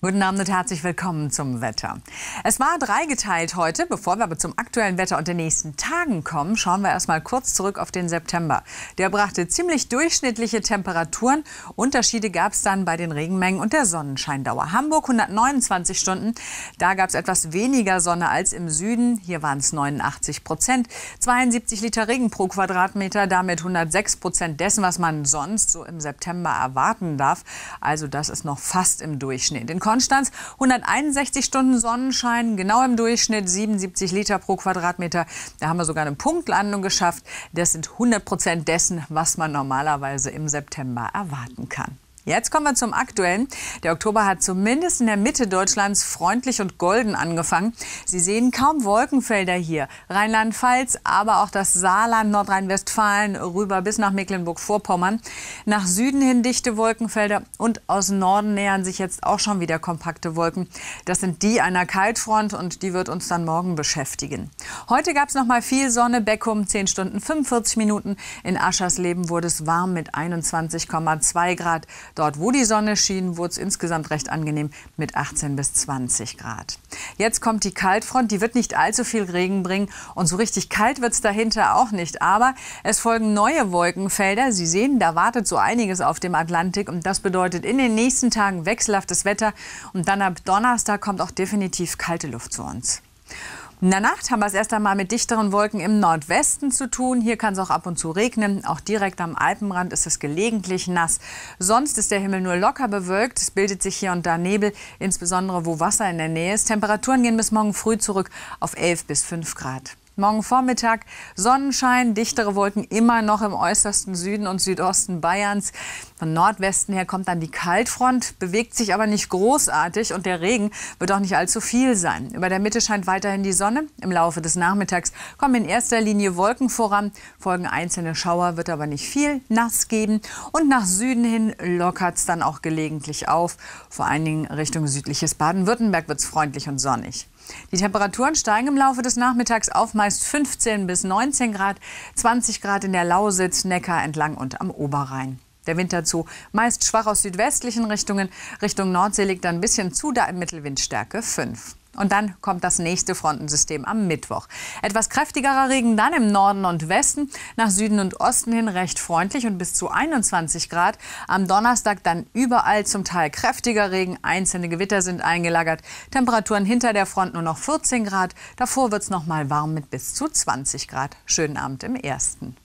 Guten Abend und herzlich willkommen zum Wetter. Es war dreigeteilt heute. Bevor wir aber zum aktuellen Wetter und den nächsten Tagen kommen, schauen wir erstmal kurz zurück auf den September. Der brachte ziemlich durchschnittliche Temperaturen. Unterschiede gab es dann bei den Regenmengen und der Sonnenscheindauer. Hamburg 129 Stunden. Da gab es etwas weniger Sonne als im Süden. Hier waren es 89 Prozent. 72 Liter Regen pro Quadratmeter, damit 106 Prozent dessen, was man sonst so im September erwarten darf. Also das ist noch fast im Durchschnitt. In Konstanz. 161 Stunden Sonnenschein, genau im Durchschnitt 77 Liter pro Quadratmeter. Da haben wir sogar eine Punktlandung geschafft. Das sind 100 Prozent dessen, was man normalerweise im September erwarten kann. Jetzt kommen wir zum aktuellen. Der Oktober hat zumindest in der Mitte Deutschlands freundlich und golden angefangen. Sie sehen kaum Wolkenfelder hier. Rheinland-Pfalz, aber auch das Saarland, Nordrhein-Westfalen rüber bis nach Mecklenburg-Vorpommern. Nach Süden hin dichte Wolkenfelder und aus Norden nähern sich jetzt auch schon wieder kompakte Wolken. Das sind die einer Kaltfront und die wird uns dann morgen beschäftigen. Heute gab es noch mal viel Sonne. Beckum 10 Stunden 45 Minuten. In Aschersleben wurde es warm mit 21,2 Grad. Dort, wo die Sonne schien, wurde es insgesamt recht angenehm mit 18 bis 20 Grad. Jetzt kommt die Kaltfront, die wird nicht allzu viel Regen bringen und so richtig kalt wird es dahinter auch nicht. Aber es folgen neue Wolkenfelder. Sie sehen, da wartet so einiges auf dem Atlantik und das bedeutet in den nächsten Tagen wechselhaftes Wetter und dann ab Donnerstag kommt auch definitiv kalte Luft zu uns. In der Nacht haben wir es erst einmal mit dichteren Wolken im Nordwesten zu tun. Hier kann es auch ab und zu regnen. Auch direkt am Alpenrand ist es gelegentlich nass. Sonst ist der Himmel nur locker bewölkt. Es bildet sich hier und da Nebel, insbesondere wo Wasser in der Nähe ist. Temperaturen gehen bis morgen früh zurück auf 11 bis 5 Grad. Morgen Vormittag Sonnenschein, dichtere Wolken immer noch im äußersten Süden und Südosten Bayerns. Von Nordwesten her kommt dann die Kaltfront, bewegt sich aber nicht großartig und der Regen wird auch nicht allzu viel sein. Über der Mitte scheint weiterhin die Sonne. Im Laufe des Nachmittags kommen in erster Linie Wolken voran, folgen einzelne Schauer, wird aber nicht viel nass geben. Und nach Süden hin lockert es dann auch gelegentlich auf. Vor allen Dingen Richtung südliches Baden-Württemberg wird es freundlich und sonnig. Die Temperaturen steigen im Laufe des Nachmittags auf mal meist 15 bis 19 Grad, 20 Grad in der Lausitz, Neckar entlang und am Oberrhein. Der Wind dazu meist schwach aus südwestlichen Richtungen. Richtung Nordsee liegt dann ein bisschen zu, da im Mittelwindstärke 5. Und dann kommt das nächste Frontensystem am Mittwoch. Etwas kräftigerer Regen dann im Norden und Westen, nach Süden und Osten hin recht freundlich und bis zu 21 Grad. Am Donnerstag dann überall zum Teil kräftiger Regen, einzelne Gewitter sind eingelagert. Temperaturen hinter der Front nur noch 14 Grad, davor wird es noch mal warm mit bis zu 20 Grad. Schönen Abend im ersten.